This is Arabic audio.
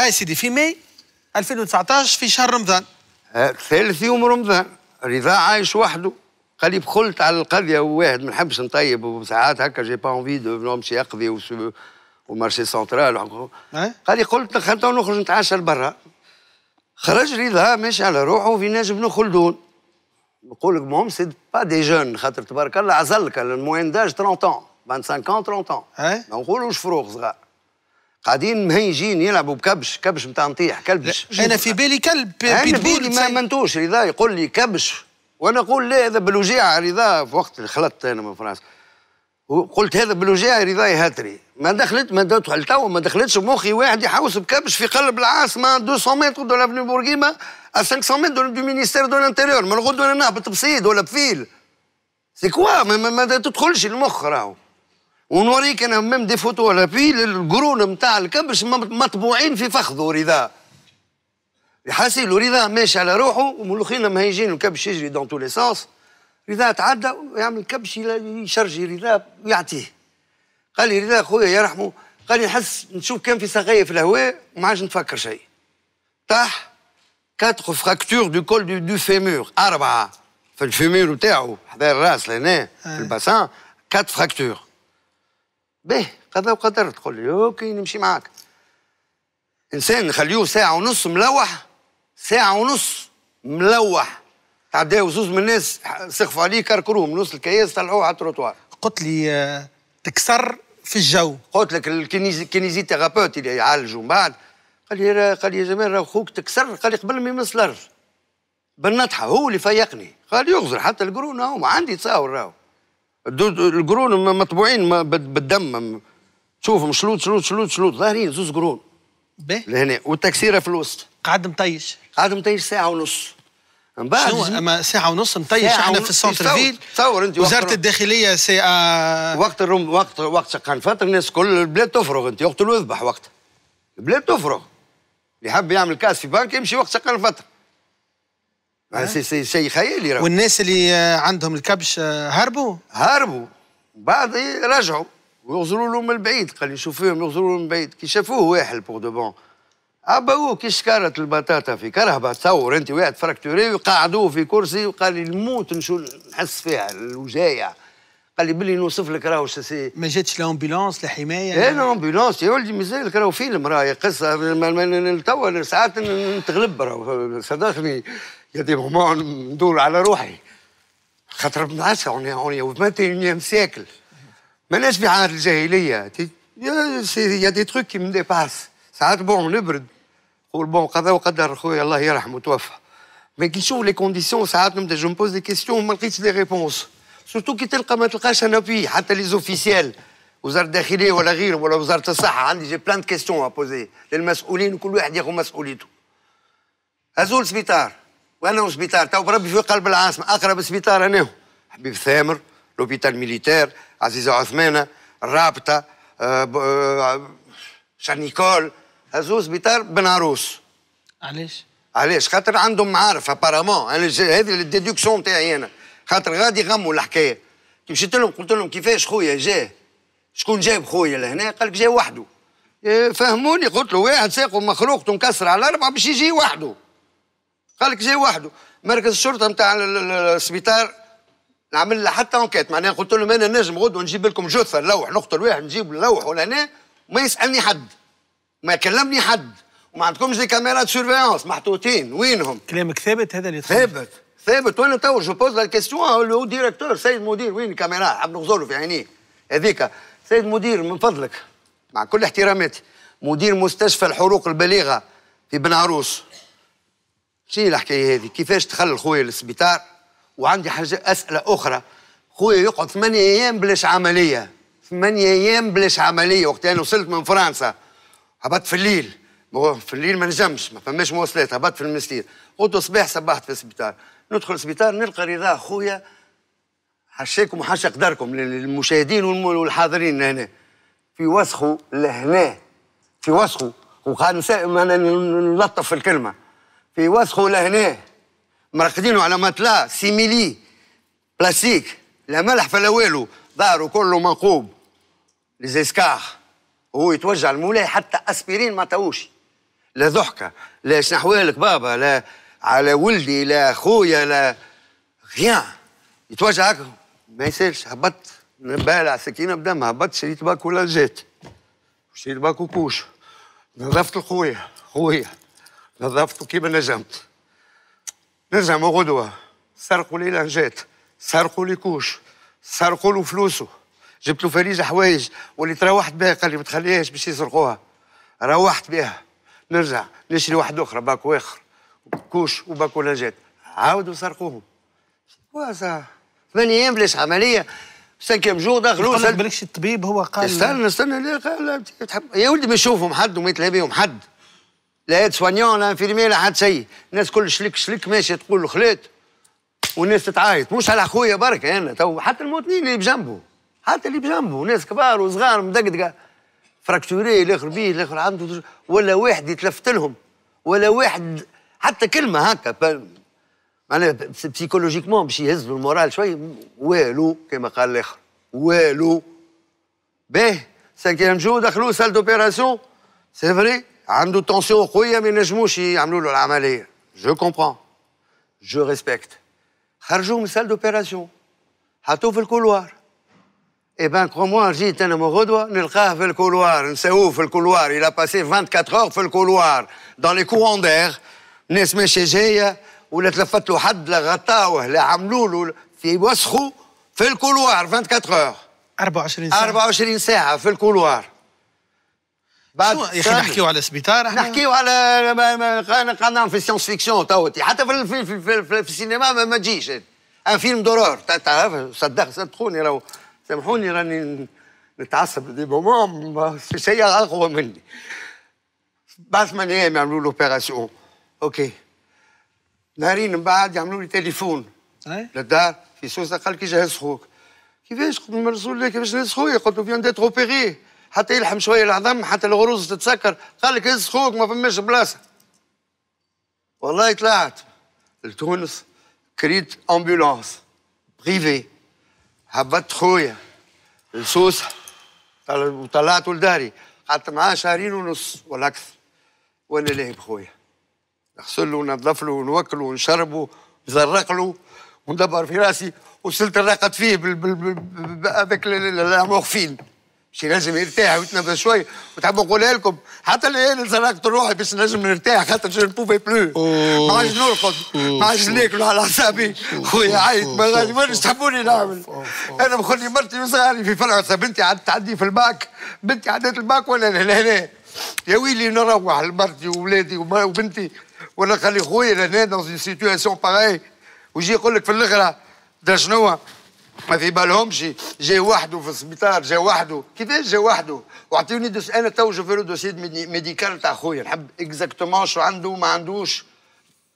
اي سيدي في ماي 2019 في شهر رمضان آه، ثالث يوم رمضان رضا عايش وحده قال لي بخلت على القضيه وواحد ما نحبش نطيب وساعات هكا جي با اونفي دو نمشي اقضي ومارشي سنترال قال لي قلت دخلت ونخرج نتعشى لبرا خرج رضا ماشي على روحه في ناس بنو خلدون نقول لك مهم سي با دي جون خاطر تبارك الله عزلك الموان داج 30 ans 25 ans 30 ans ما نقولوش فروغ صغار قاعدين مهيجين يلعبوا بكبش كبش نتاع نطيح كلبش انا في بالي كلب بيتبول ما منتوش رضا يقول لي كبش وانا اقول لا هذا بالوجيعه رضا في وقت اللي خلطت انا من فرنسا وقلت هذا بالوجيعه رضا يهاتري ما دخلت ما دخلت ما دخلتش مخي واحد يحوس بكبش في قلب العاصمه 200 متر دو لافني بورقيمه 500 متر دو مينيستير دو لانتيريور ما نقول انا نهبط بصيد ولا بفيل سي كوا ما, ما, ما تدخلش المخ راهو ونوريك انا ميم دي فوتوغرافي للقرون نتاع الكبش مطبوعين في فخذه رضا حاسيل رضا ماشي على روحه وملوخينا مهيجين الكبش يجري دون تو ليسونس رضا تعدى ويعمل كبش يشرجي رضا ويعطيه قال لي رضا خويا يرحمه قال لي نحس نشوف كان في ساقيه في الهواء ما عادش نفكر شيء طاح كاتر فراكتور دو كول دو, فيمور اربعه في الفيمور نتاعو حدا الراس لهنا في آه. الباسان كات فراكتور باهي قضاء وقدر تقول لي اوكي نمشي معاك انسان نخليوه ساعه ونص ملوح ساعه ونص ملوح تعداو زوز من الناس سخفوا عليه كركروه من نص الكياس طلعوه على التروتوار قلت لي آه، تكسر في الجو قلت لك الكينيزي تيرابوت اللي يعالجوا من بعد قال لي قال لي يا زمان راه خوك تكسر قال لي قبل ما يمس الارض بالنطحه هو اللي فيقني قال يغزر حتى القرون هما عندي تصاور راهو القرون مطبوعين بالدم تشوفهم شلوط شلوط شلوط شلوط ظاهرين زوز قرون باهي لهنا والتكسيره في الوسط قعد مطيش قعد مطيش ساعه ونص من بعد شنو اما ساعه ونص مطيش احنا في السونتر فيل تصور انت وزاره الداخليه ساعه وقت الروم وقت وقت شقان فتره الناس كل البلاد تفرغ انت يقتل ويذبح وقت البلاد تفرغ اللي حاب يعمل كاس في بنك يمشي وقت شقان فتره يعني سي شيء خيالي راه والناس اللي آه، عندهم الكبش آه، هربوا هربوا بعض رجعوا ويغزروا له من بعيد قال لي شوفوهم يغزروا له من بعيد كي شافوه واحد بور دو بون عباوه كي شكرت البطاطا في كرهبه تصور انت واحد فراكتوري وقعدوه في كرسي وقال لي الموت نشو نحس فيها الوجايع قال لي باللي نوصف لك راهو سي ما جاتش لامبيلونس لحمايه لا حمايه إيه، يا ولدي مازال راهو فيلم راهي قصه توا ساعات نتغلب راهو صدقني يا دي ماما ندور على روحي خاطر ابن عشا هوني وفمانتي سيكل ماناش في عهد الجاهليه يا دي تروك كي مديباس ساعات بون نبرد نقول بون قضاء وقدر خويا الله يرحمه توفى مي كي نشوف لي كونديسيون ساعات نبدا جو نبوز دي كيستيون ما لقيتش دي ريبونس سورتو كي تلقى ما تلقاش انا فيه حتى لي زوفيسيال وزاره الداخليه ولا غيره ولا وزاره الصحه عندي جي بلان دو كيستيون ابوزي للمسؤولين وكل واحد ياخذ مسؤوليته هزول سبيطار وانا وسبيطار تو بربي في قلب العاصمه اقرب سبيطار انا حبيب ثامر لوبيتال ميليتير عزيزه عثمانه الرابطه آه، آه، شانيكول هزو سبيطار بن عروس علاش؟ علاش خاطر عندهم معارف ابارامون هذه الديدكسيون تاعي انا خاطر غادي يغموا الحكايه كي مشيت لهم قلت لهم كيفاش خويا جاه شكون جاب خويا لهنا قال لك جا وحده إيه، فهموني قلت له واحد ساقه مخروقته مكسر على الاربعه باش يجي وحده قال لك جاي وحده مركز الشرطه نتاع السبيطار نعمل له حتى اونكيت معناها قلت لهم انا نجم غدوه نجيب لكم جثه نلوح نقتل واحد نجيب نلوح هنا وما يسالني حد ما يكلمني حد وما عندكمش دي كاميرات سيرفيونس محطوطين وينهم كلامك ثابت هذا اللي ثابت ثابت وانا تو جو بوز لا كيستيون هو ديريكتور سيد مدير وين الكاميرا عم نغزر في عينيه هذيك سيد مدير من فضلك مع كل احتراماتي مدير مستشفى الحروق البليغه في عروس شنو الحكايه هذه كيفاش دخل خويا للسبيطار وعندي حاجه اسئله اخرى خويا يقعد ثمانية ايام بلاش عمليه ثمانية ايام بلاش عمليه وقت انا وصلت من فرنسا هبطت في الليل في الليل ما نجمش ما فماش مواصلات هبطت في المستير، قلت صباح صبحت في السبيطار ندخل السبيطار نلقى رضا خويا حشاكم وحشا قدركم للمشاهدين والحاضرين هنا في وسخه لهنا في وسخه وقال نلطف في الكلمه في وسخ لهنا مرقدينو على مطلع سيميلي بلاستيك لا ملح فلا والو دارو كله منقوب ليزيسكار هو يتوجع المولاي حتى اسبرين ما تاوش لا ضحكه لا شنحوالك بابا لا على ولدي لا خويا لا غيان يتوجع هكا ما يسالش هبط بالع سكينه بدم هبط شريت باكو ولا جات شريت باكو كوش نظفت الخويه خويا. نظفت كيما نجمت نجم غدوة سرقوا لي لانجات سرقوا لي كوش سرقوا له فلوسه جبت له فريج حوايج واللي تروحت بها قال لي ما تخليهاش باش يسرقوها روحت بها نرجع نشري واحد اخرى باكو اخر كوش وباكو لانجات عاودوا سرقوهم واسع ثمان ايام بلاش عملية سانكيام جور دخلوا قال لك بالكش الطبيب هو قال استنى استنى لا قال يا ولدي ما يشوفهم حد وما يتلهى بهم حد لا هيد سوانيون لا انفيرمي لا حد شيء الناس كل شلك شلك ماشي تقول الخلات والناس تتعايط مش على خويا برك انا يعني تو حتى المواطنين اللي بجنبه حتى اللي بجنبه ناس كبار وصغار مدقدقه فراكتوري الاخر بيه الاخر عنده ولا واحد يتلفت لهم ولا واحد حتى كلمه هكا معناها بسيكولوجيكمون باش يهز المورال شوي والو كما قال الاخر والو باهي سانكيام جو دخلوا سال دوبيراسيون سي فري عنده تونسيون Je ما ينجموش يعملوا له العمليه جو جو ريسبكت خرجوه من سال دوبيراسيون حطوه في الكولوار Eh crois-moi, le couloir. il a passé 24 heures le couloir, dans les courants d'air ناس ماشيه ولا le 24 heures 24 heures 24 le في بعد يا اخي نحكيو على سبيتار احنا نحكيو على قانون في السيونس فيكسيون تو حتى في, في, في, في, في السينما ما تجيش ان فيلم دورور تعرف صدق صدقوني راهو سامحوني راني نتعصب ديما في شيء اقوى مني بعد ثمان ايام يعملوا لوبيراسيون اوكي نهارين من بعد يعملوا لي تليفون إيه؟ للدار في سوسه قال كي جهز خوك كيفاش قلت من رسول كيفاش نهز خويا قلت له فيان ديت اوبيري حتى يلحم شويه العظم حتى الغروز تتسكر قال لك هز خوك ما فماش بلاصه والله طلعت لتونس كريت امبولانس بريفي هبطت خويا لسوسه وطلعت لداري قعدت معاه شهرين ونص ولا اكثر وانا لاهي بخويا نغسل له ونظف له ونوكله ونشربه ونزرق له وندبر في راسي وصلت راقد فيه بال بال شي لازم يرتاح ويتنفس شويه وتحب نقولها لكم حتى اللي زرقت روحي بس لازم نرتاح خاطر جو بوفي بلو ما عادش نرقد ما عادش ناكل على حسابي خويا عيط ما عادش تحبوني نعمل انا بخلي مرتي وصغاري في فرع بنتي عاد تعدي في الباك بنتي عدت الباك وانا لهنا يا ويلي نروح لمرتي وولادي وبنتي ولا خلي خويا لهنا دون سيتياسيون باغي ويجي يقول لك في الاخر شنو ما في بالهمش جا وحده في السبيطار جا وحده كيفاش جا وحده وعطيوني انا تو جو لو دوسي ميديكال تاع خويا نحب اكزاكتومون شو عنده وما عندوش